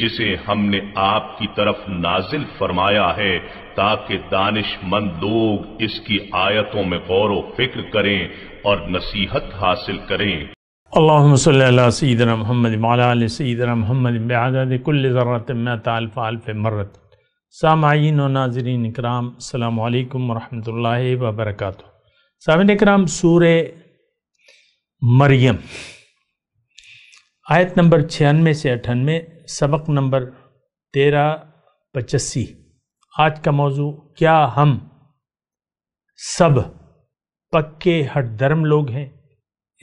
جسے ہم نے آپ کی طرف نازل فرمایا ہے تاکہ دانش مند لوگ اس کی آیتوں میں غور و فکر کریں اور نصیحت حاصل کریں اللہم صلی اللہ سیدنا محمد سیدنا محمد کل ذرات سامعین و ناظرین اکرام السلام علیکم ورحمت اللہ وبرکاتہ سامعین اکرام سور مریم آیت نمبر چھیانوے سے اٹھانوے سبق نمبر تیرہ پچسی آج کا موضوع کیا ہم سب پکے ہٹ درم لوگ ہیں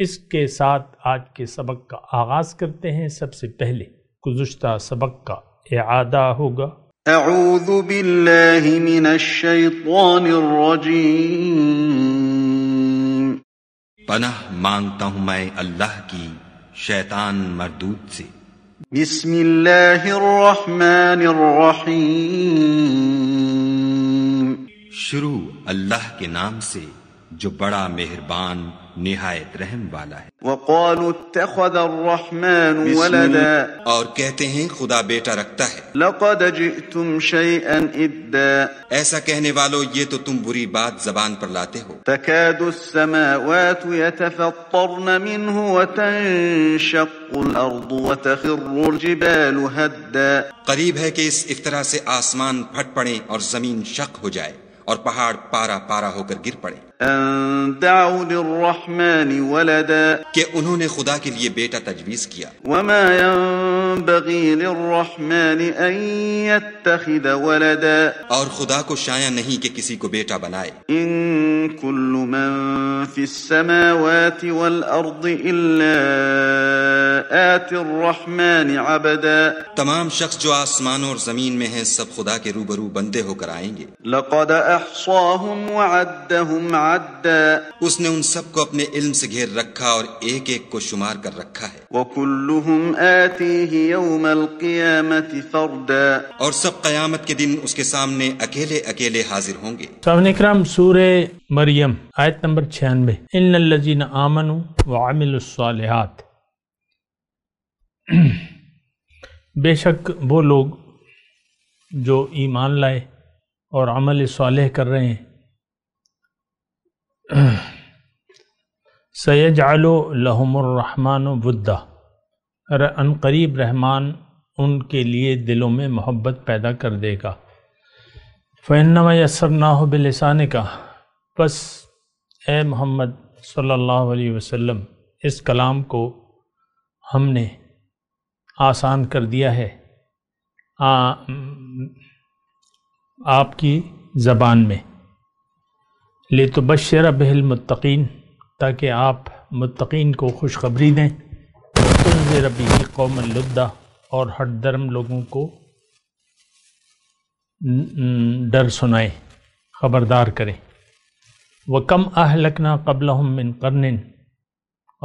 اس کے ساتھ آج کے سبق کا آغاز کرتے ہیں سب سے پہلے گزشتہ سبق کا اعادہ ہوگا اعوذ باللہ من الشیطان الرجیم پناہ مانگتا ہوں میں اللہ کی شیطان مردود سے بسم اللہ الرحمن الرحیم شروع اللہ کے نام سے جو بڑا مہربان نہایت رحم والا ہے وقالوا اتخذ الرحمن ولدا اور کہتے ہیں خدا بیٹا رکھتا ہے لقد جئتم شیئا ادا ایسا کہنے والو یہ تو تم بری بات زبان پر لاتے ہو تكاد السماوات يتفطرن منه وتنشق الارض وتخر الجبال هدا قریب ہے کہ اس افترا سے آسمان پھٹ پڑے اور زمین شق ہو جائے اور پہاڑ پارا پارا ہو کر گر پڑے أن دعوا للرحمن ولدا کہ انہوں نے خدا کے لیے بیٹا تجویز کیا وما ينبغي للرحمن أن يتخذ ولدا اور خدا کو شایع نہیں کہ کسی کو بیٹا بنائے إن كل من في السماوات والأرض إلا آت الرحمن عبدا تمام شخص جو آسمان اور زمین میں ہیں سب خدا کے روبرو بندے ہو کر آئیں گے لقد أحصاهم وعدهم عَدَّا اس نے ان سب کو اپنے علم سے گھیر رکھا اور ایک ایک کو شمار کر رکھا ہے وَكُلُّهُمْ آتِيهِ يَوْمَ الْقِيَامَةِ فَرْدًا اور سب قیامت کے دن اس کے سامنے اکیلے اکیلے حاضر ہوں گے سامنے اکرام سورہ مریم آیت نمبر 96 اِنَّ الَّذِينَ آمَنُوا وَعَمِلُوا الصَّالِحَاتِ بے شک وہ لوگ جو ایمان لائے اور عمل صالح کر رہے ہیں سید جالو لحم الرحمٰن و ان قریب رحمان ان کے لیے دلوں میں محبت پیدا کر دے گا فینما نہ ہو بلسان کا بس اے محمد صلی اللہ علیہ وسلم اس کلام کو ہم نے آسان کر دیا ہے آپ کی زبان میں لے تو بشرب بہل متقین تاکہ آپ متقین کو خوشخبری دیں ربی قوم اللّہ اور ہر درم لوگوں کو ڈر سنائے خبردار کریں وہ کم آہ لکھنا قبل من کرن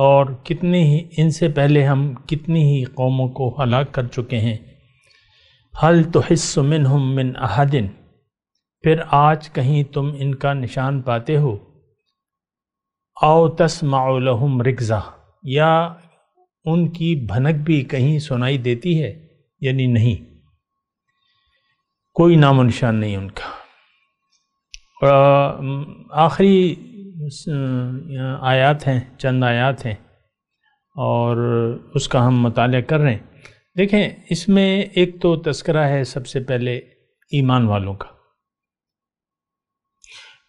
اور کتنی ہی ان سے پہلے ہم کتنی ہی قوموں کو ہلاک کر چکے ہیں حل تو حص من من احدن پھر آج کہیں تم ان کا نشان پاتے ہو او تسمع لهم رگزا یا ان کی بھنک بھی کہیں سنائی دیتی ہے یعنی نہیں کوئی نام و نشان نہیں ان کا آخری آیات ہیں چند آیات ہیں اور اس کا ہم مطالعہ کر رہے ہیں دیکھیں اس میں ایک تو تذکرہ ہے سب سے پہلے ایمان والوں کا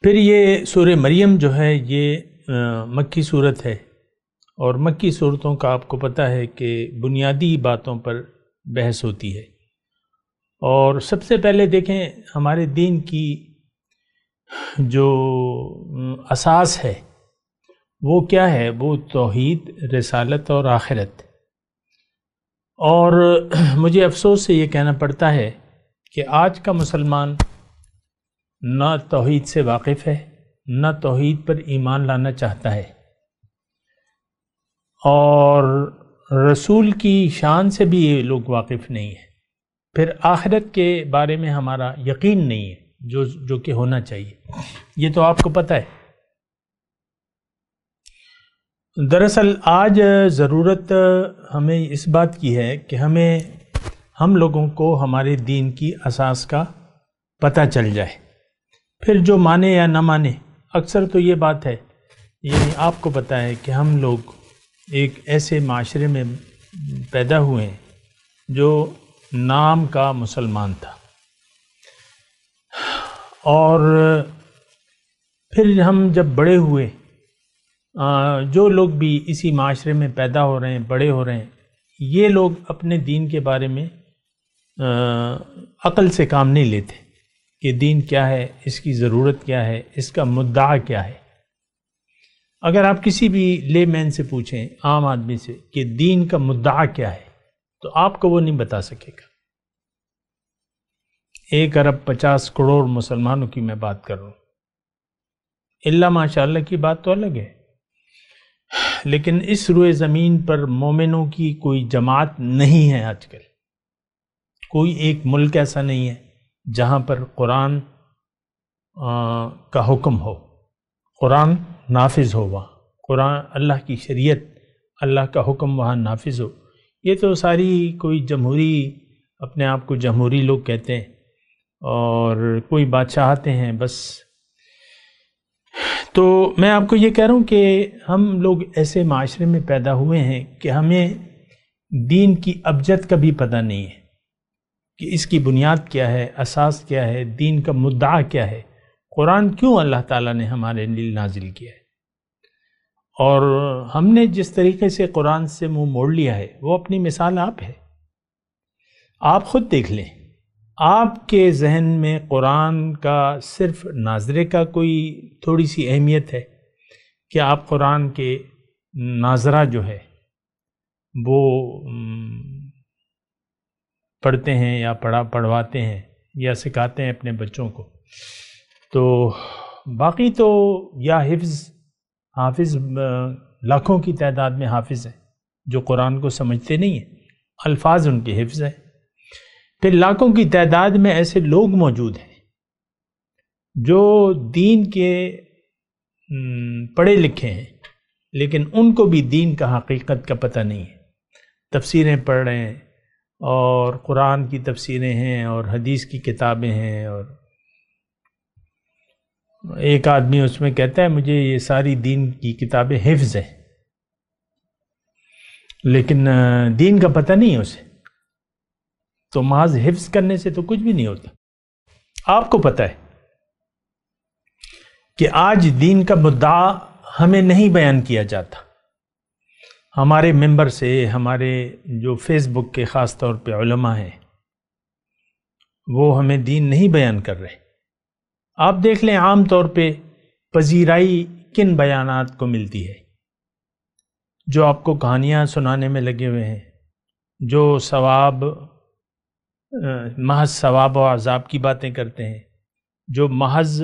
پھر یہ سور مریم جو ہے یہ مکی صورت ہے اور مکی صورتوں کا آپ کو پتہ ہے کہ بنیادی باتوں پر بحث ہوتی ہے اور سب سے پہلے دیکھیں ہمارے دین کی جو اساس ہے وہ کیا ہے وہ توحید رسالت اور آخرت اور مجھے افسوس سے یہ کہنا پڑتا ہے کہ آج کا مسلمان نہ توحید سے واقف ہے نہ توحید پر ایمان لانا چاہتا ہے اور رسول کی شان سے بھی یہ لوگ واقف نہیں ہیں پھر آخرت کے بارے میں ہمارا یقین نہیں ہے جو جو کہ ہونا چاہیے یہ تو آپ کو پتہ ہے دراصل آج ضرورت ہمیں اس بات کی ہے کہ ہمیں ہم لوگوں کو ہمارے دین کی اساس کا پتہ چل جائے پھر جو مانے یا نہ مانے اکثر تو یہ بات ہے یعنی آپ کو پتہ ہے کہ ہم لوگ ایک ایسے معاشرے میں پیدا ہوئے ہیں جو نام کا مسلمان تھا اور پھر ہم جب بڑے ہوئے جو لوگ بھی اسی معاشرے میں پیدا ہو رہے ہیں بڑے ہو رہے ہیں یہ لوگ اپنے دین کے بارے میں عقل سے کام نہیں لیتے کہ دین کیا ہے اس کی ضرورت کیا ہے اس کا مدعا کیا ہے اگر آپ کسی بھی لے مین سے پوچھیں عام آدمی سے کہ دین کا مدعا کیا ہے تو آپ کو وہ نہیں بتا سکے گا ایک ارب پچاس کروڑ مسلمانوں کی میں بات کر رہا ہوں اللہ ماشاء اللہ کی بات تو الگ ہے لیکن اس روئے زمین پر مومنوں کی کوئی جماعت نہیں ہے آج کل کوئی ایک ملک ایسا نہیں ہے جہاں پر قرآن کا حکم ہو قرآن نافذ ہو وہاں قرآن اللہ کی شریعت اللہ کا حکم وہاں نافذ ہو یہ تو ساری کوئی جمہوری اپنے آپ کو جمہوری لوگ کہتے ہیں اور کوئی بادشاہتے ہیں بس تو میں آپ کو یہ کہہ رہا ہوں کہ ہم لوگ ایسے معاشرے میں پیدا ہوئے ہیں کہ ہمیں دین کی ابجد کبھی کا بھی پتہ نہیں ہے کہ اس کی بنیاد کیا ہے اساس کیا ہے دین کا مدعا کیا ہے قرآن کیوں اللہ تعالیٰ نے ہمارے لیے نازل کیا ہے اور ہم نے جس طریقے سے قرآن سے منہ موڑ لیا ہے وہ اپنی مثال آپ ہے آپ خود دیکھ لیں آپ کے ذہن میں قرآن کا صرف ناظرے کا کوئی تھوڑی سی اہمیت ہے کہ آپ قرآن کے ناظرہ جو ہے وہ پڑھتے ہیں یا پڑھا پڑھواتے ہیں یا سکھاتے ہیں اپنے بچوں کو تو باقی تو یا حفظ حافظ لاکھوں کی تعداد میں حافظ ہیں جو قرآن کو سمجھتے نہیں ہیں الفاظ ان کے حفظ ہیں پھر لاکھوں کی تعداد میں ایسے لوگ موجود ہیں جو دین کے پڑھے لکھے ہیں لیکن ان کو بھی دین کا حقیقت کا پتہ نہیں ہے تفسیریں پڑھ رہے ہیں اور قرآن کی تفسیریں ہیں اور حدیث کی کتابیں ہیں اور ایک آدمی اس میں کہتا ہے مجھے یہ ساری دین کی کتابیں حفظ ہیں لیکن دین کا پتہ نہیں ہے اسے تو محض حفظ کرنے سے تو کچھ بھی نہیں ہوتا آپ کو پتہ ہے کہ آج دین کا مدعا ہمیں نہیں بیان کیا جاتا ہمارے ممبر سے ہمارے جو فیس بک کے خاص طور پہ علماء ہیں وہ ہمیں دین نہیں بیان کر رہے آپ دیکھ لیں عام طور پہ پذیرائی کن بیانات کو ملتی ہے جو آپ کو کہانیاں سنانے میں لگے ہوئے ہیں جو ثواب محض ثواب و عذاب کی باتیں کرتے ہیں جو محض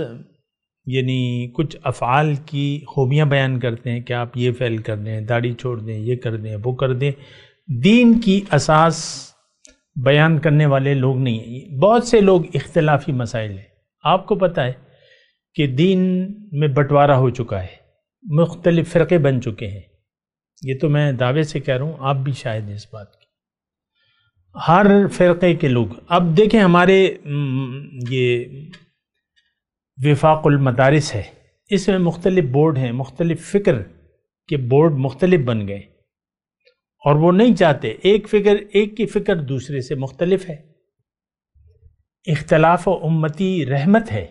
یعنی کچھ افعال کی خوبیاں بیان کرتے ہیں کہ آپ یہ فعل کر دیں داڑھی چھوڑ دیں یہ کر دیں وہ کر دیں دین کی اساس بیان کرنے والے لوگ نہیں ہیں بہت سے لوگ اختلافی مسائل ہیں آپ کو پتہ ہے کہ دین میں بٹوارا ہو چکا ہے مختلف فرقے بن چکے ہیں یہ تو میں دعوے سے کہہ رہا ہوں آپ بھی شاید ہیں اس بات کی ہر فرقے کے لوگ اب دیکھیں ہمارے یہ وفاق المدارس ہے اس میں مختلف بورڈ ہیں مختلف فکر کے بورڈ مختلف بن گئے اور وہ نہیں چاہتے ایک فکر ایک کی فکر دوسرے سے مختلف ہے اختلاف و امتی رحمت ہے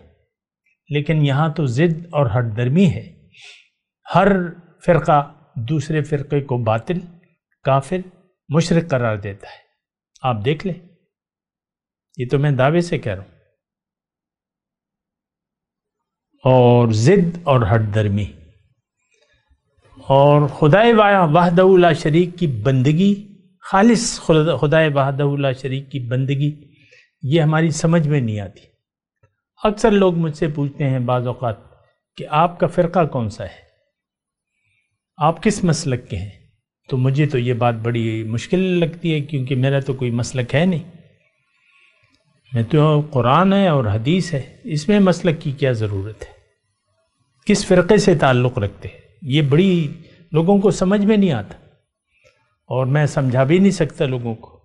لیکن یہاں تو ضد اور ہر درمی ہے ہر فرقہ دوسرے فرقے کو باطل کافر مشرق قرار دیتا ہے آپ دیکھ لیں یہ تو میں دعوے سے کہہ رہا ہوں اور ضد اور ہٹ درمی اور خدائے وحدہ اللہ شریک کی بندگی خالص خدائے اللہ شریک کی بندگی یہ ہماری سمجھ میں نہیں آتی اکثر لوگ مجھ سے پوچھتے ہیں بعض اوقات کہ آپ کا فرقہ کون سا ہے آپ کس مسلک کے ہیں تو مجھے تو یہ بات بڑی مشکل لگتی ہے کیونکہ میرا تو کوئی مسلک ہے نہیں میں تو قرآن ہے اور حدیث ہے اس میں مسلک کی کیا ضرورت ہے کس فرقے سے تعلق رکھتے ہیں یہ بڑی لوگوں کو سمجھ میں نہیں آتا اور میں سمجھا بھی نہیں سکتا لوگوں کو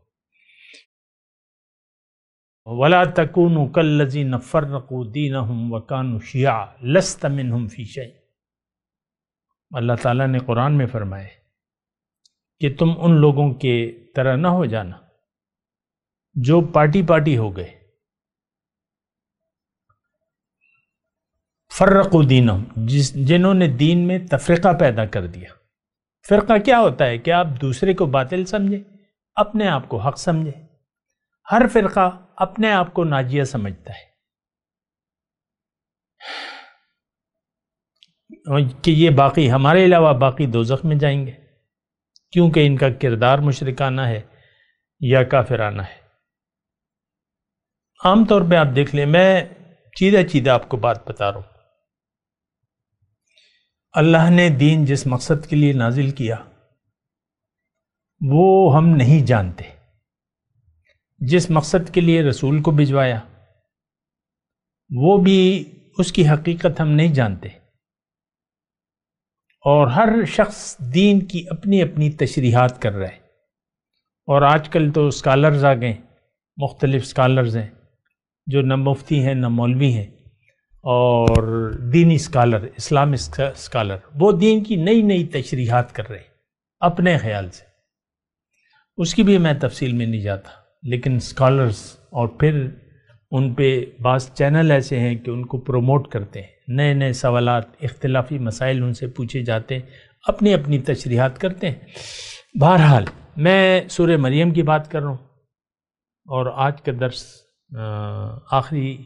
ولا تک نفر نقو دین ہوں وقان شیعہ لسط من فیش اللہ تعالیٰ نے قرآن میں فرمائے کہ تم ان لوگوں کے طرح نہ ہو جانا جو پارٹی پارٹی ہو گئے فرق دینم جس جنہوں نے دین میں تفرقہ پیدا کر دیا فرقہ کیا ہوتا ہے کہ آپ دوسرے کو باطل سمجھیں اپنے آپ کو حق سمجھیں ہر فرقہ اپنے آپ کو ناجیہ سمجھتا ہے کہ یہ باقی ہمارے علاوہ باقی دوزخ میں جائیں گے کیونکہ ان کا کردار مشرکانہ ہے یا کافرانہ ہے عام طور پہ آپ دیکھ لیں میں چیدہ چیدہ آپ کو بات بتا رہا ہوں اللہ نے دین جس مقصد کے لیے نازل کیا وہ ہم نہیں جانتے جس مقصد کے لیے رسول کو بھجوایا وہ بھی اس کی حقیقت ہم نہیں جانتے اور ہر شخص دین کی اپنی اپنی تشریحات کر رہا ہے اور آج کل تو اسکالرز آ گئے مختلف اسکالرز ہیں جو نہ مفتی ہیں نہ مولوی ہیں اور دینی اسکالر اسلام اسکالر وہ دین کی نئی نئی تشریحات کر رہے ہیں اپنے خیال سے اس کی بھی میں تفصیل میں نہیں جاتا لیکن اسکالرس اور پھر ان پہ بعض چینل ایسے ہیں کہ ان کو پروموٹ کرتے ہیں نئے نئے سوالات اختلافی مسائل ان سے پوچھے جاتے ہیں اپنی اپنی تشریحات کرتے ہیں بہرحال میں سورہ مریم کی بات کر رہا ہوں اور آج کا درس آخری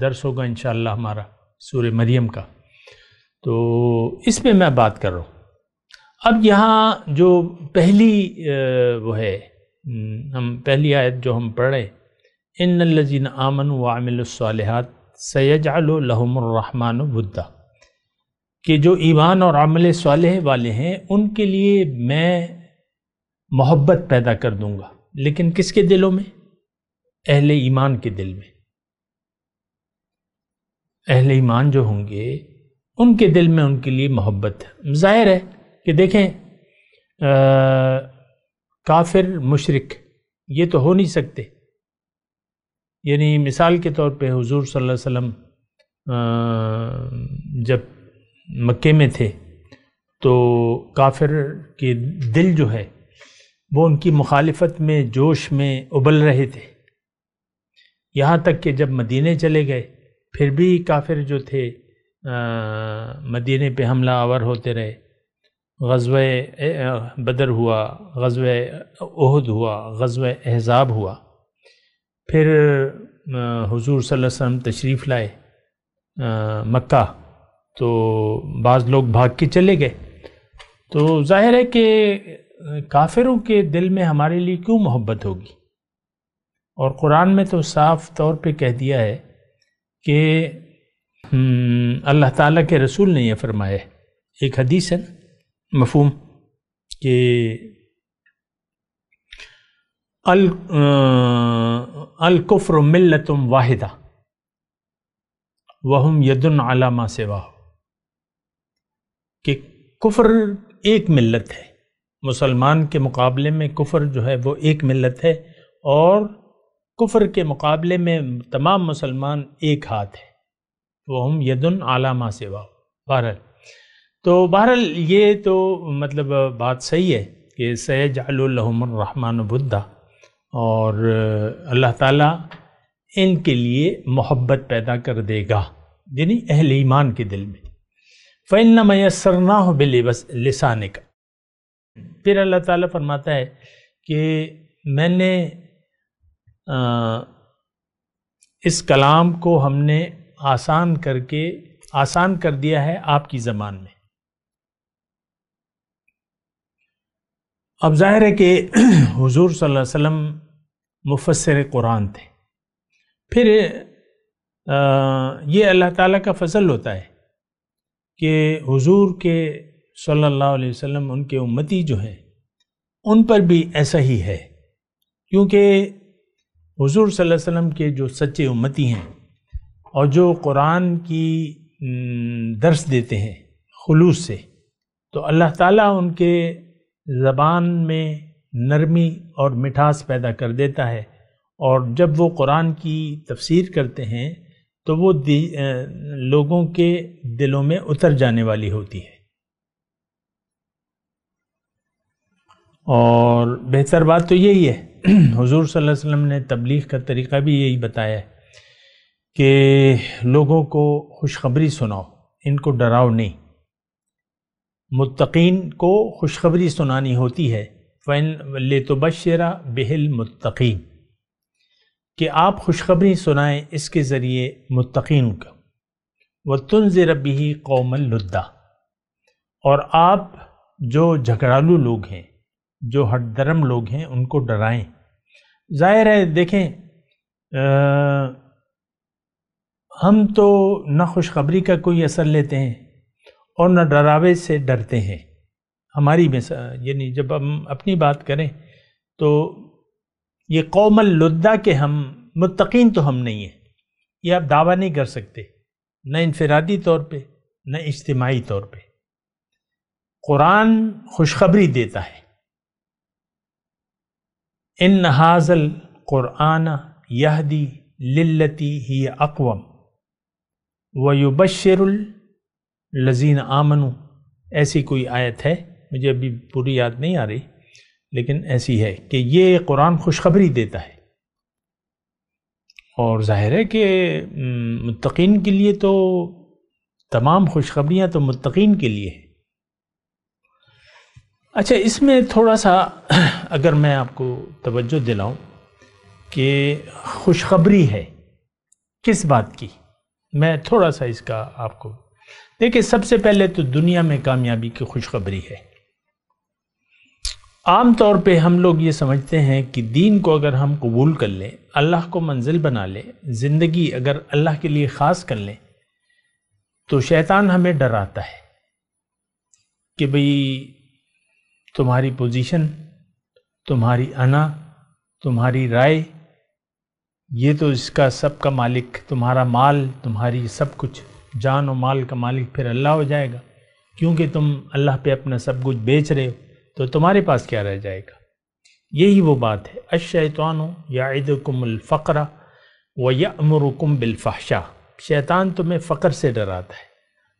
درس ہوگا انشاءاللہ ہمارا سورہ مریم کا تو اس پہ میں بات کر رہا ہوں اب یہاں جو پہلی وہ ہے ہم پہلی آیت جو ہم پڑھے ان الظین آمن و عامل الصالحات سید علوم الرحمٰن البہ کہ جو ایمان اور عمل صالح والے ہیں ان کے لیے میں محبت پیدا کر دوں گا لیکن کس کے دلوں میں اہل ایمان کے دل میں اہل ایمان جو ہوں گے ان کے دل میں ان کے لیے محبت ہے ظاہر ہے کہ دیکھیں کافر مشرق یہ تو ہو نہیں سکتے یعنی مثال کے طور پہ حضور صلی اللہ علیہ وسلم جب مکے میں تھے تو کافر کے دل جو ہے وہ ان کی مخالفت میں جوش میں ابل رہے تھے یہاں تک کہ جب مدینے چلے گئے پھر بھی کافر جو تھے مدینے پہ حملہ آور ہوتے رہے غزوہ بدر ہوا غزوہ عہد ہوا غزوہ احزاب ہوا پھر حضور صلی اللہ علیہ وسلم تشریف لائے مکہ تو بعض لوگ بھاگ کے چلے گئے تو ظاہر ہے کہ کافروں کے دل میں ہمارے لیے کیوں محبت ہوگی اور قرآن میں تو صاف طور پہ کہہ دیا ہے کہ اللہ تعالیٰ کے رسول نے یہ فرمایا ہے ایک حدیث ہے مفہوم کہ الکفر ملتم واحدہ وہم علامہ سے واہ کہ کفر ایک ملت ہے مسلمان کے مقابلے میں کفر جو ہے وہ ایک ملت ہے اور کفر کے مقابلے میں تمام مسلمان ایک ہاتھ ہیں ام یدن علامہ سوا بہرحال تو بہرحال یہ تو مطلب بات صحیح ہے کہ سید الحم الرحمٰن بدھا اور اللہ تعالیٰ ان کے لیے محبت پیدا کر دے گا یعنی اہل ایمان کے دل میں فن میسر نہ ہو بل بس لسانے کا پھر اللہ تعالیٰ فرماتا ہے کہ میں نے اس کلام کو ہم نے آسان کر کے آسان کر دیا ہے آپ کی زبان میں اب ظاہر ہے کہ حضور صلی اللہ علیہ وسلم مفسر قرآن تھے پھر یہ اللہ تعالیٰ کا فضل ہوتا ہے کہ حضور کے صلی اللہ علیہ وسلم ان کے امتی جو ہیں ان پر بھی ایسا ہی ہے کیونکہ حضور صلی اللہ علیہ وسلم کے جو سچے امتی ہیں اور جو قرآن کی درس دیتے ہیں خلوص سے تو اللہ تعالیٰ ان کے زبان میں نرمی اور مٹھاس پیدا کر دیتا ہے اور جب وہ قرآن کی تفسیر کرتے ہیں تو وہ لوگوں کے دلوں میں اتر جانے والی ہوتی ہے اور بہتر بات تو یہی ہے حضور صلی اللہ علیہ وسلم نے تبلیغ کا طریقہ بھی یہی بتایا ہے کہ لوگوں کو خوشخبری سناؤ ان کو ڈراؤ نہیں متقین کو خوشخبری سنانی ہوتی ہے فین لے تو بشیرہ بہل متقین کہ آپ خوشخبری سنائیں اس کے ذریعے متقین کا وہ تنز ربی قوم اور آپ جو جھگڑالو لوگ ہیں جو ہٹ درم لوگ ہیں ان کو ڈرائیں ظاہر ہے دیکھیں ہم تو نہ خوشخبری کا کوئی اثر لیتے ہیں اور نہ ڈراوے سے ڈرتے ہیں ہماری میں یعنی جب ہم اپنی بات کریں تو یہ قوم اللدہ کے ہم متقین تو ہم نہیں ہیں یہ آپ دعویٰ نہیں کر سکتے نہ انفرادی طور پہ نہ اجتماعی طور پہ قرآن خوشخبری دیتا ہے ان حاضل قرآن یہ دی ہی اقوم و یو الزین آمنو آمن ایسی کوئی آیت ہے مجھے ابھی پوری یاد نہیں آ رہی لیکن ایسی ہے کہ یہ قرآن خوشخبری دیتا ہے اور ظاہر ہے کہ متقین کے لیے تو تمام خوشخبریاں تو متقین کے لیے ہیں اچھا اس میں تھوڑا سا اگر میں آپ کو توجہ دلاؤں کہ خوشخبری ہے کس بات کی میں تھوڑا سا اس کا آپ کو دیکھیں سب سے پہلے تو دنیا میں کامیابی کی خوشخبری ہے عام طور پہ ہم لوگ یہ سمجھتے ہیں کہ دین کو اگر ہم قبول کر لیں اللہ کو منزل بنا لیں زندگی اگر اللہ کے لیے خاص کر لیں تو شیطان ہمیں ڈراتا ہے کہ بھئی تمہاری پوزیشن تمہاری انا تمہاری رائے یہ تو اس کا سب کا مالک تمہارا مال تمہاری سب کچھ جان و مال کا مالک پھر اللہ ہو جائے گا کیونکہ تم اللہ پہ اپنا سب کچھ بیچ رہے ہو تو تمہارے پاس کیا رہ جائے گا یہی وہ بات ہے الشیطان یعدکم الفقر عیدم الفقرہ و بالفحشہ شیطان تمہیں فقر سے ڈراتا ہے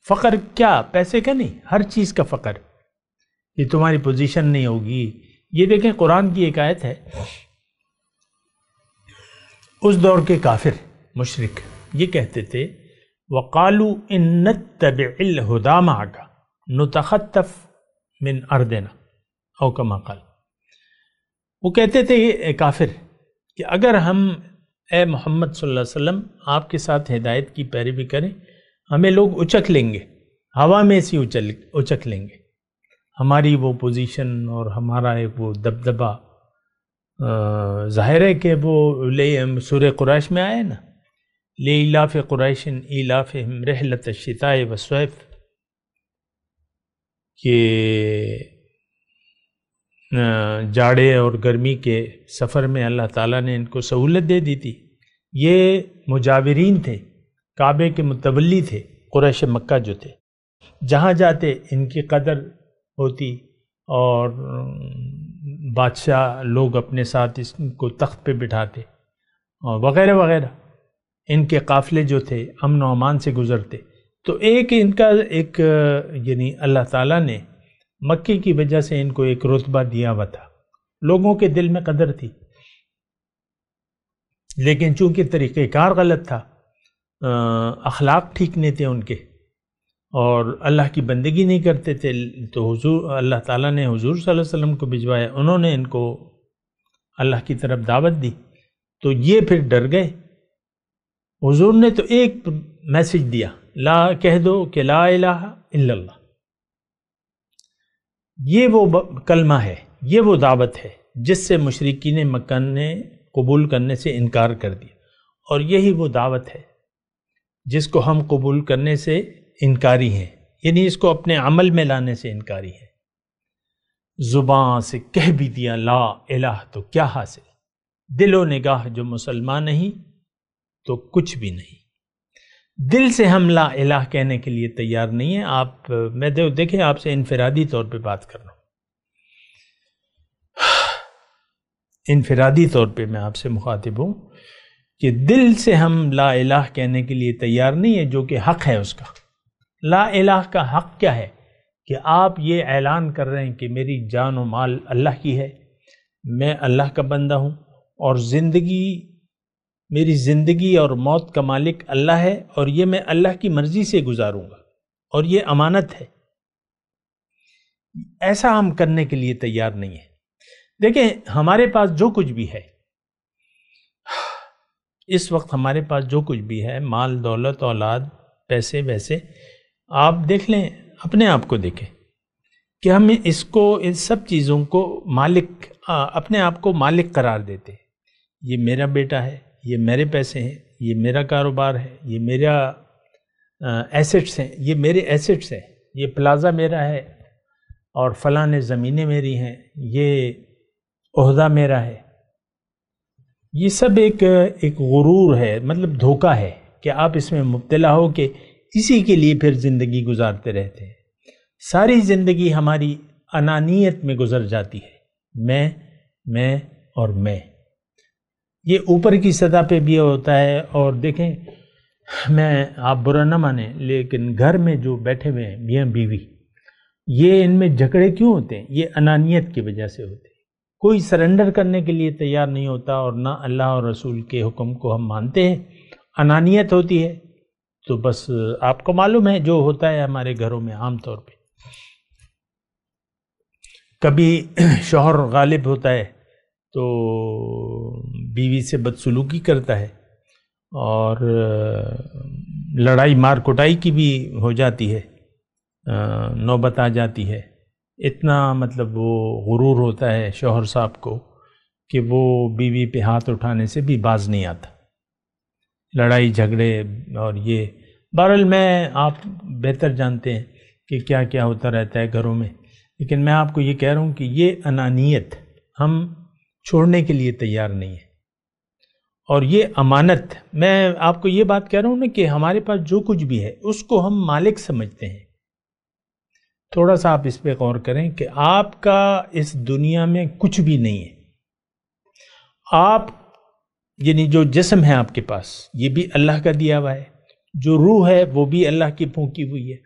فقر کیا پیسے کا نہیں ہر چیز کا ہے یہ تمہاری پوزیشن نہیں ہوگی یہ دیکھیں قرآن کی ایک آیت ہے اس دور کے کافر مشرق یہ کہتے تھے وہ تَبِعِ انتبل ہدا نُتَخَتَّفْ مِنْ نتخت اردنا کما قال وہ کہتے تھے کافر کہ اگر ہم اے محمد صلی اللہ علیہ وسلم آپ کے ساتھ ہدایت کی پیروی کریں ہمیں لوگ اچک لیں گے ہوا میں سے اچک لیں گے ہماری وہ پوزیشن اور ہمارا ایک وہ دبدبہ ظاہر ہے کہ وہ لے سور قریش میں آئے نا لے للاف قرائش علاف رحلت شتاء وصویف کہ جاڑے اور گرمی کے سفر میں اللہ تعالیٰ نے ان کو سہولت دے دی تھی یہ مجاورین تھے کعبے کے متولی تھے قریش مکہ جو تھے جہاں جاتے ان کی قدر ہوتی اور بادشاہ لوگ اپنے ساتھ اس کو تخت پہ بٹھاتے اور وغیرہ وغیرہ ان کے قافلے جو تھے امن و امان سے گزرتے تو ایک ان کا ایک یعنی اللہ تعالیٰ نے مکے کی وجہ سے ان کو ایک رتبہ دیا ہوا تھا لوگوں کے دل میں قدر تھی لیکن چونکہ طریقہ کار غلط تھا اخلاق ٹھیک نہیں تھے ان کے اور اللہ کی بندگی نہیں کرتے تھے تو حضور اللہ تعالیٰ نے حضور صلی اللہ علیہ وسلم کو بھجوایا انہوں نے ان کو اللہ کی طرف دعوت دی تو یہ پھر ڈر گئے حضور نے تو ایک میسج دیا لا کہہ دو کہ لا الہ الا اللہ یہ وہ کلمہ ہے یہ وہ دعوت ہے جس سے مشرقی نے نے قبول کرنے سے انکار کر دیا اور یہی وہ دعوت ہے جس کو ہم قبول کرنے سے انکاری ہیں یعنی اس کو اپنے عمل میں لانے سے انکاری ہے زبان سے کہہ بھی دیا لا الہ تو کیا حاصل دل و نگاہ جو مسلمان نہیں تو کچھ بھی نہیں دل سے ہم لا الہ کہنے کے لیے تیار نہیں ہیں آپ میں دیکھیں آپ سے انفرادی طور پہ بات کر رہا ہوں انفرادی طور پہ میں آپ سے مخاطب ہوں کہ دل سے ہم لا الہ کہنے کے لیے تیار نہیں ہے جو کہ حق ہے اس کا لا الہ کا حق کیا ہے کہ آپ یہ اعلان کر رہے ہیں کہ میری جان و مال اللہ کی ہے میں اللہ کا بندہ ہوں اور زندگی میری زندگی اور موت کا مالک اللہ ہے اور یہ میں اللہ کی مرضی سے گزاروں گا اور یہ امانت ہے ایسا ہم کرنے کے لیے تیار نہیں ہے دیکھیں ہمارے پاس جو کچھ بھی ہے اس وقت ہمارے پاس جو کچھ بھی ہے مال دولت اولاد پیسے ویسے آپ دیکھ لیں اپنے آپ کو دیکھیں کہ ہم اس کو ان سب چیزوں کو مالک اپنے آپ کو مالک قرار دیتے ہیں یہ میرا بیٹا ہے یہ میرے پیسے ہیں یہ میرا کاروبار ہے یہ میرا ایسٹس ہیں یہ میرے ایسٹس ہیں یہ پلازا میرا ہے اور فلاں زمینیں میری ہیں یہ عہدہ میرا ہے یہ سب ایک ایک غرور ہے مطلب دھوکہ ہے کہ آپ اس میں مبتلا ہو کہ اسی کے لیے پھر زندگی گزارتے رہتے ہیں ساری زندگی ہماری انانیت میں گزر جاتی ہے میں میں اور میں یہ اوپر کی سطح پہ بھی ہوتا ہے اور دیکھیں میں آپ برا نہ مانیں لیکن گھر میں جو بیٹھے ہوئے ہیں بیوی یہ ان میں جھگڑے کیوں ہوتے ہیں یہ انانیت کی وجہ سے ہوتے ہیں کوئی سرنڈر کرنے کے لیے تیار نہیں ہوتا اور نہ اللہ اور رسول کے حکم کو ہم مانتے ہیں انانیت ہوتی ہے تو بس آپ کو معلوم ہے جو ہوتا ہے ہمارے گھروں میں عام طور پہ کبھی شوہر غالب ہوتا ہے تو بیوی سے بدسلوکی کرتا ہے اور لڑائی مار کٹائی کی بھی ہو جاتی ہے نوبت آ جاتی ہے اتنا مطلب وہ غرور ہوتا ہے شوہر صاحب کو کہ وہ بیوی پہ ہاتھ اٹھانے سے بھی باز نہیں آتا لڑائی جھگڑے اور یہ بہرحال میں آپ بہتر جانتے ہیں کہ کیا کیا ہوتا رہتا ہے گھروں میں لیکن میں آپ کو یہ کہہ رہا ہوں کہ یہ انانیت ہم چھوڑنے کے لیے تیار نہیں ہے اور یہ امانت میں آپ کو یہ بات کہہ رہا ہوں نا کہ ہمارے پاس جو کچھ بھی ہے اس کو ہم مالک سمجھتے ہیں تھوڑا سا آپ اس پہ غور کریں کہ آپ کا اس دنیا میں کچھ بھی نہیں ہے آپ یعنی جو جسم ہے آپ کے پاس یہ بھی اللہ کا دیا ہوا ہے جو روح ہے وہ بھی اللہ کی پھونکی ہوئی ہے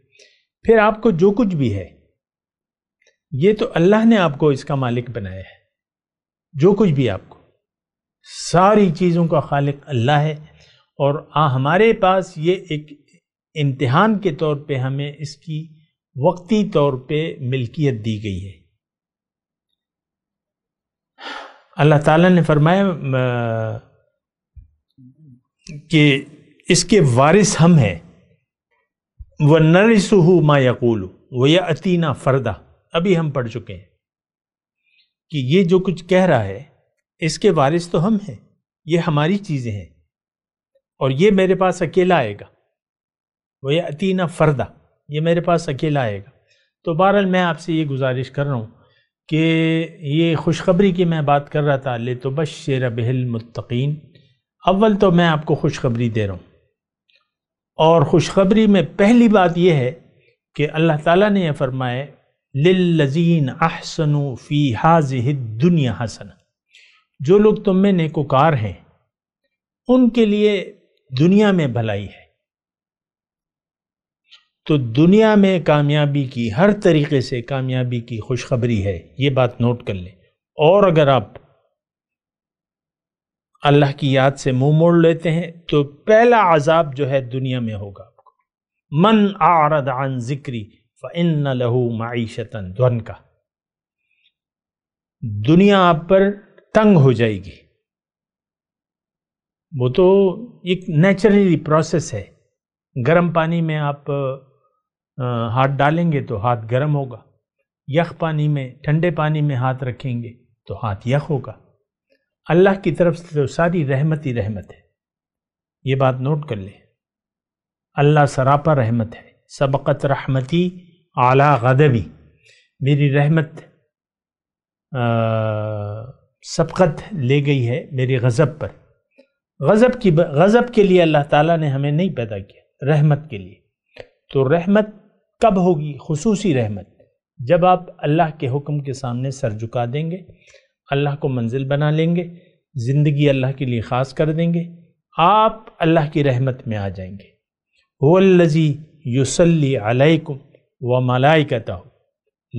پھر آپ کو جو کچھ بھی ہے یہ تو اللہ نے آپ کو اس کا مالک بنایا ہے جو کچھ بھی آپ کو ساری چیزوں کا خالق اللہ ہے اور ہمارے پاس یہ ایک امتحان کے طور پہ ہمیں اس کی وقتی طور پہ ملکیت دی گئی ہے اللہ تعالیٰ نے فرمایا کہ اس کے وارث ہم ہیں وہ نرسو ما یقول وہ یا عطینہ فردہ ابھی ہم پڑھ چکے ہیں کہ یہ جو کچھ کہہ رہا ہے اس کے وارث تو ہم ہیں یہ ہماری چیزیں ہیں اور یہ میرے پاس اکیلا آئے گا وہ عطینہ فردہ یہ میرے پاس اکیلا آئے گا تو بہرحال میں آپ سے یہ گزارش کر رہا ہوں کہ یہ خوشخبری کی میں بات کر رہا تھا تو بشیر بہل متقین اول تو میں آپ کو خوشخبری دے رہا ہوں اور خوشخبری میں پہلی بات یہ ہے کہ اللہ تعالیٰ نے یہ فرمائے احسن فی حاضح دنیا حسن جو لوگ تم میں نیکوکار ہیں ان کے لیے دنیا میں بھلائی ہے تو دنیا میں کامیابی کی ہر طریقے سے کامیابی کی خوشخبری ہے یہ بات نوٹ کر لیں اور اگر آپ اللہ کی یاد سے منہ موڑ لیتے ہیں تو پہلا عذاب جو ہے دنیا میں ہوگا آپ کو من اعرض عن ذکری فن لہو ن دھن کا دنیا آپ پر تنگ ہو جائے گی وہ تو ایک نیچرلی پروسیس ہے گرم پانی میں آپ ہاتھ ڈالیں گے تو ہاتھ گرم ہوگا یخ پانی میں ٹھنڈے پانی میں ہاتھ رکھیں گے تو ہاتھ یخ ہوگا اللہ کی طرف سے تو ساری رحمت ہی رحمت ہے یہ بات نوٹ کر لیں اللہ سراپا رحمت ہے سبقت رحمتی اعلیٰ غدبی میری رحمت سبقت لے گئی ہے میری غضب پر غضب کی غضب کے لیے اللہ تعالیٰ نے ہمیں نہیں پیدا کیا رحمت کے لیے تو رحمت کب ہوگی خصوصی رحمت جب آپ اللہ کے حکم کے سامنے سر جھکا دیں گے اللہ کو منزل بنا لیں گے زندگی اللہ کے لیے خاص کر دیں گے آپ اللہ کی رحمت میں آ جائیں گے علیکم و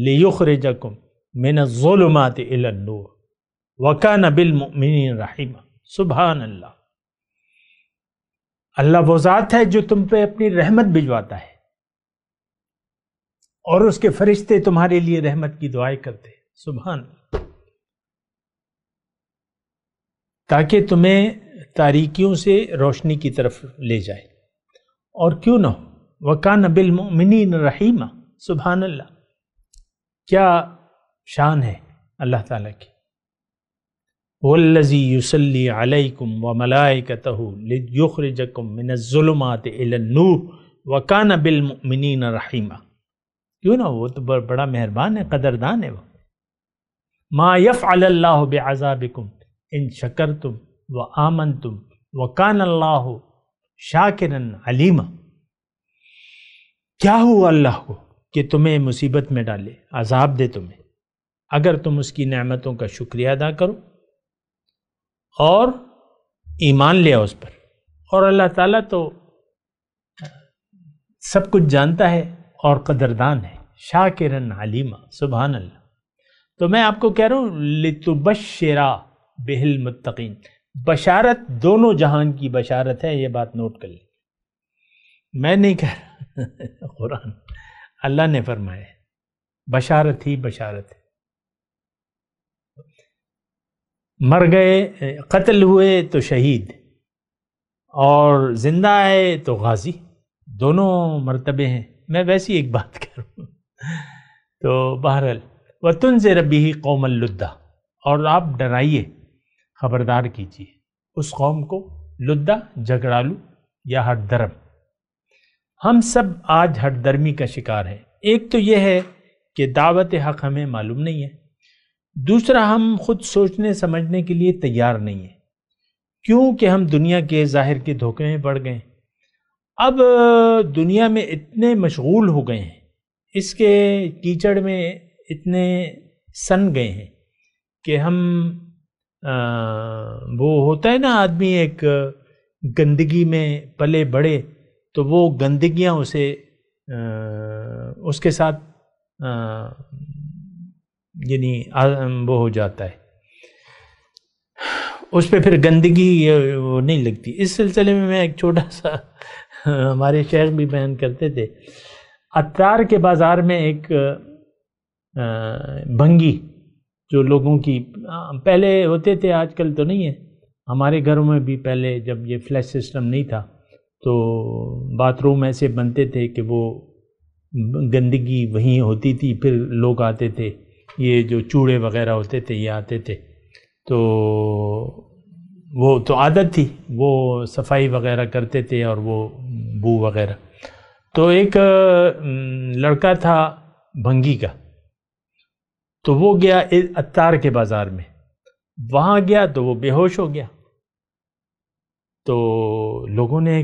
لیخرجکم من الظلمات الى النور وکان بالمؤمنین رحیمہ سبحان اللہ اللہ وہ ذات ہے جو تم پہ اپنی رحمت بھجواتا ہے اور اس کے فرشتے تمہارے لیے رحمت کی دعائیں کرتے ہیں سبحان اللہ تاکہ تمہیں تاریکیوں سے روشنی کی طرف لے جائے اور کیوں نہ وکان بالمؤمنین رحیمہ سبحان اللہ کیا شان ہے اللہ تعالیٰ کی وَالَّذِي يُسَلِّي عَلَيْكُمْ وَمَلَائِكَتَهُ لِيُخْرِجَكُمْ مِنَ الظُّلُمَاتِ إِلَى النُّورِ وَكَانَ بِالْمُؤْمِنِينَ رَحِيمًا کیوں نا وہ تو بڑا مہربان ہے قدردان ہے وہ مَا يَفْعَلَ اللَّهُ بِعَذَابِكُمْ ان شکر تم و آمن تم وہ کان اللہ ہو علیمہ کیا ہوا اللہ کو کہ تمہیں مصیبت میں ڈالے عذاب دے تمہیں اگر تم اس کی نعمتوں کا شکریہ ادا کرو اور ایمان لیا اس پر اور اللہ تعالیٰ تو سب کچھ جانتا ہے اور قدردان ہے شاکرن علیمہ سبحان اللہ تو میں آپ کو کہہ رہا ہوں لتبشرا بہل متقین بشارت دونوں جہان کی بشارت ہے یہ بات نوٹ کر لیں میں نہیں کہہ رہا قرآن اللہ نے فرمایا بشارت ہی بشارت ہے مر گئے قتل ہوئے تو شہید اور زندہ آئے تو غازی دونوں مرتبے ہیں میں ویسی ایک بات کہہ رہا ہوں تو بہرحال وطن سے ربی ہی قوم اللدہ اور آپ ڈرائیے خبردار کیجیے اس قوم کو لدہ جگڑالو یا ہر درم ہم سب آج ہر درمی کا شکار ہے ایک تو یہ ہے کہ دعوت حق ہمیں معلوم نہیں ہے دوسرا ہم خود سوچنے سمجھنے کے لیے تیار نہیں ہے کیونکہ ہم دنیا کے ظاہر کے دھوکے میں بڑھ گئے ہیں اب دنیا میں اتنے مشغول ہو گئے ہیں اس کے کیچڑ میں اتنے سن گئے ہیں کہ ہم وہ ہوتا ہے نا آدمی ایک گندگی میں پلے بڑے تو وہ گندگیاں اسے اس کے ساتھ یعنی وہ ہو جاتا ہے اس پہ پھر گندگی وہ نہیں لگتی اس سلسلے میں میں ایک چھوٹا سا ہمارے شیخ بھی بیان کرتے تھے اتار کے بازار میں ایک بھنگی جو لوگوں کی پہلے ہوتے تھے آج کل تو نہیں ہے ہمارے گھروں میں بھی پہلے جب یہ فلیش سسٹم نہیں تھا تو باتھ روم ایسے بنتے تھے کہ وہ گندگی وہیں ہوتی تھی پھر لوگ آتے تھے یہ جو چوڑے وغیرہ ہوتے تھے یہ آتے تھے تو وہ تو عادت تھی وہ صفائی وغیرہ کرتے تھے اور وہ بو وغیرہ تو ایک لڑکا تھا بھنگی کا تو وہ گیا اتار کے بازار میں وہاں گیا تو وہ بے ہوش ہو گیا تو لوگوں نے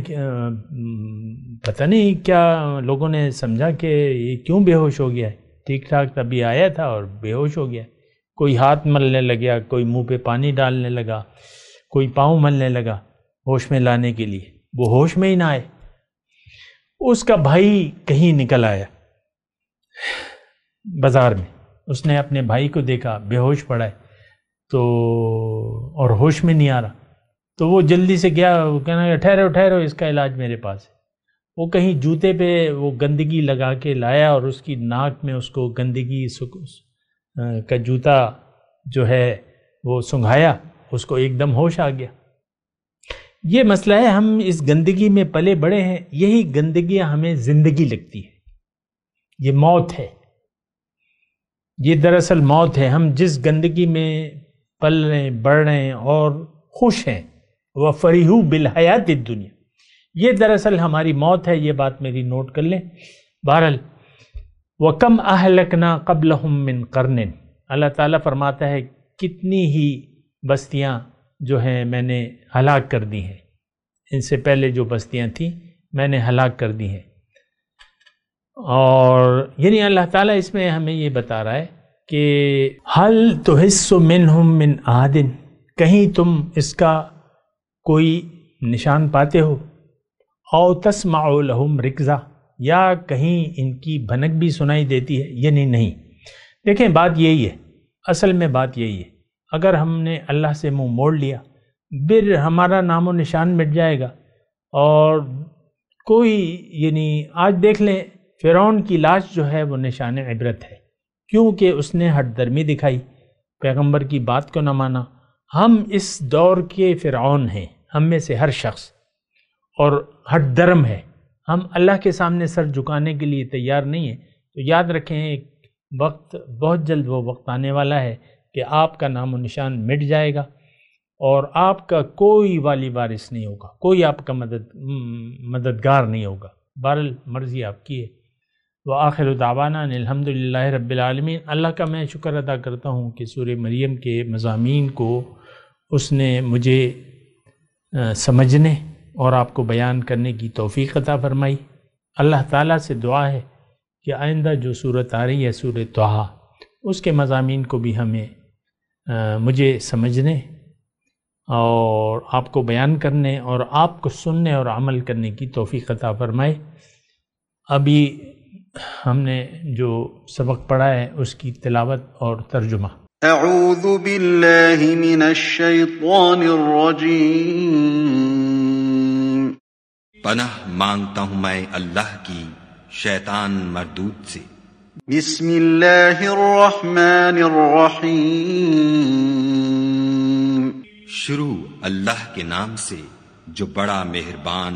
پتہ نہیں کیا لوگوں نے سمجھا کہ یہ کیوں بے ہوش ہو گیا ہے ٹھیک ٹھاک تبھی آیا تھا اور بے ہوش ہو گیا کوئی ہاتھ ملنے لگا کوئی منہ پہ پانی ڈالنے لگا کوئی پاؤں ملنے لگا ہوش میں لانے کے لیے وہ ہوش میں ہی نہ آئے اس کا بھائی کہیں نکل آیا بازار میں اس نے اپنے بھائی کو دیکھا بے ہوش پڑا ہے تو اور ہوش میں نہیں آ رہا تو وہ جلدی سے گیا وہ کہنا کہ ٹھہرو ٹھہرو اس کا علاج میرے پاس ہے وہ کہیں جوتے پہ وہ گندگی لگا کے لایا اور اس کی ناک میں اس کو گندگی کا جوتا جو ہے وہ سنگھایا اس کو ایک دم ہوش آ گیا یہ مسئلہ ہے ہم اس گندگی میں پلے بڑے ہیں یہی گندگیاں ہمیں زندگی لگتی ہے یہ موت ہے یہ دراصل موت ہے ہم جس گندگی میں پل رہے ہیں بڑھ رہے ہیں اور خوش ہیں وہ فریحو بالحیات دنیا یہ دراصل ہماری موت ہے یہ بات میری نوٹ کر لیں بہرحال وہ کم اہلکنا قبل من کرن اللہ تعالیٰ فرماتا ہے کتنی ہی بستیاں جو ہیں میں نے ہلاک کر دی ہیں ان سے پہلے جو بستیاں تھیں میں نے ہلاک کر دی ہیں اور یعنی اللہ تعالیٰ اس میں ہمیں یہ بتا رہا ہے کہ حل تو حص من آدن من کہیں تم اس کا کوئی نشان پاتے ہو او تسمع لہم رکزا یا کہیں ان کی بھنک بھی سنائی دیتی ہے یعنی نہیں دیکھیں بات یہی ہے اصل میں بات یہی ہے اگر ہم نے اللہ سے مو موڑ لیا پھر ہمارا نام و نشان مٹ جائے گا اور کوئی یعنی آج دیکھ لیں فرعون کی لاش جو ہے وہ نشان عبرت ہے کیونکہ اس نے ہٹ درمی دکھائی پیغمبر کی بات کو نہ مانا ہم اس دور کے فرعون ہیں ہم میں سے ہر شخص اور ہٹ درم ہے ہم اللہ کے سامنے سر جھکانے کے لیے تیار نہیں ہیں تو یاد رکھیں ایک وقت بہت جلد وہ وقت آنے والا ہے کہ آپ کا نام و نشان مٹ جائے گا اور آپ کا کوئی والی وارث نہیں ہوگا کوئی آپ کا مدد مددگار نہیں ہوگا بہرحال مرضی آپ کی ہے وآخر آخر ان الحمد رب العالمین اللہ کا میں شکر ادا کرتا ہوں کہ سور مریم کے مضامین کو اس نے مجھے سمجھنے اور آپ کو بیان کرنے کی توفیق عطا فرمائی اللہ تعالیٰ سے دعا ہے کہ آئندہ جو صورت آ رہی ہے سور توحا اس کے مضامین کو بھی ہمیں مجھے سمجھنے اور آپ کو بیان کرنے اور آپ کو سننے اور عمل کرنے کی توفیق عطا فرمائے ابھی ہم نے جو سبق پڑھا ہے اس کی تلاوت اور ترجمہ اعوذ باللہ من الشیطان الرجیم پناہ مانگتا ہوں میں اللہ کی شیطان مردود سے بسم اللہ الرحمن الرحیم شروع اللہ کے نام سے جو بڑا مہربان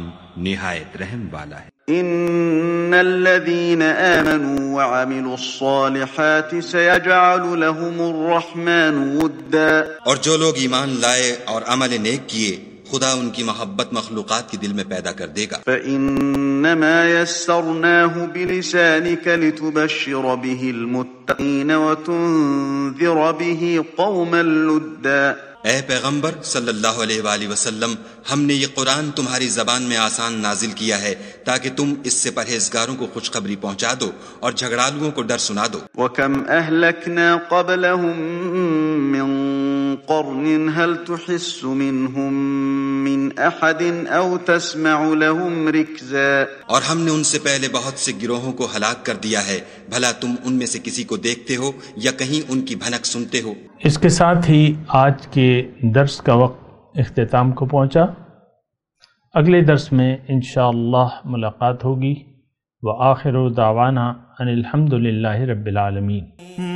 نہایت رحم والا ہے إن الذين آمنوا وعملوا الصالحات سيجعل لهم الرحمن ودا اور جو لوگ ایمان لائے اور عمل نیک کیے خدا ان کی محبت مخلوقات मखलूक़ात دل میں پیدا کر دے گا فإنما يسرناه بلسانك لتبشر به المتقين وتنذر به قوما لدا اے پیغمبر صلی اللہ علیہ وآلہ وسلم ہم نے یہ قرآن تمہاری زبان میں آسان نازل کیا ہے تاکہ تم اس سے پرہیزگاروں کو خوشخبری پہنچا دو اور جھگڑالوؤں کو ڈر سنا دو وَكَمْ أَهْلَكْنَا قرن هل تحس منهم من احد او تسمع لهم ركزا اور ہم نے ان سے پہلے بہت سے گروہوں کو ہلاک کر دیا ہے بھلا تم ان میں سے کسی کو دیکھتے ہو یا کہیں ان کی بھنک سنتے ہو اس کے ساتھ ہی آج کے درس کا وقت اختتام کو پہنچا اگلے درس میں انشاءاللہ ملاقات ہوگی وآخر دعوانا ان الحمدللہ رب العالمین